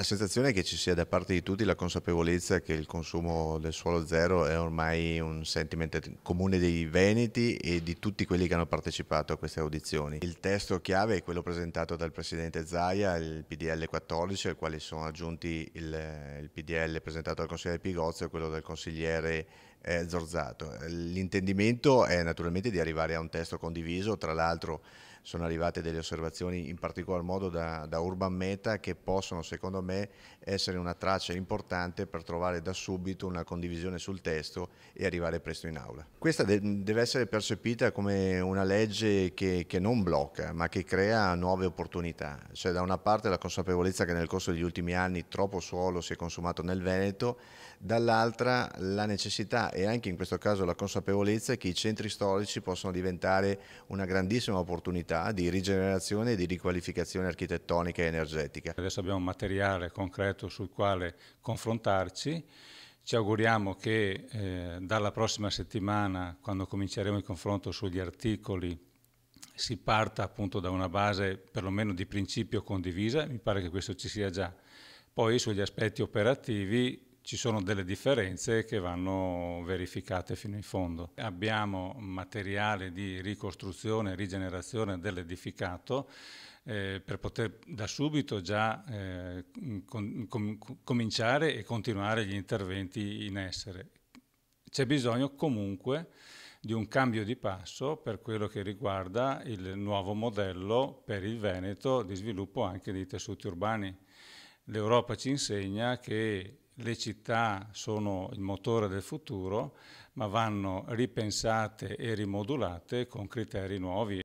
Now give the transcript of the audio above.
La sensazione è che ci sia da parte di tutti la consapevolezza che il consumo del suolo zero è ormai un sentimento comune dei Veneti e di tutti quelli che hanno partecipato a queste audizioni. Il testo chiave è quello presentato dal Presidente Zaia, il PDL 14, al quale sono aggiunti il, il PDL presentato dal Consigliere Pigozio e quello del Consigliere eh, Zorzato. L'intendimento è naturalmente di arrivare a un testo condiviso, tra l'altro sono arrivate delle osservazioni in particolar modo da, da Urban Meta che possono secondo me essere una traccia importante per trovare da subito una condivisione sul testo e arrivare presto in aula. Questa de deve essere percepita come una legge che, che non blocca ma che crea nuove opportunità, cioè da una parte la consapevolezza che nel corso degli ultimi anni troppo suolo si è consumato nel Veneto, dall'altra la necessità e anche in questo caso la consapevolezza che i centri storici possono diventare una grandissima opportunità attività di rigenerazione e di riqualificazione architettonica e energetica. Adesso abbiamo un materiale concreto sul quale confrontarci. Ci auguriamo che eh, dalla prossima settimana, quando cominceremo il confronto sugli articoli, si parta appunto da una base perlomeno di principio condivisa, mi pare che questo ci sia già. Poi sugli aspetti operativi ci sono delle differenze che vanno verificate fino in fondo. Abbiamo materiale di ricostruzione e rigenerazione dell'edificato eh, per poter da subito già eh, com com cominciare e continuare gli interventi in essere. C'è bisogno comunque di un cambio di passo per quello che riguarda il nuovo modello per il Veneto di sviluppo anche dei tessuti urbani. L'Europa ci insegna che le città sono il motore del futuro, ma vanno ripensate e rimodulate con criteri nuovi.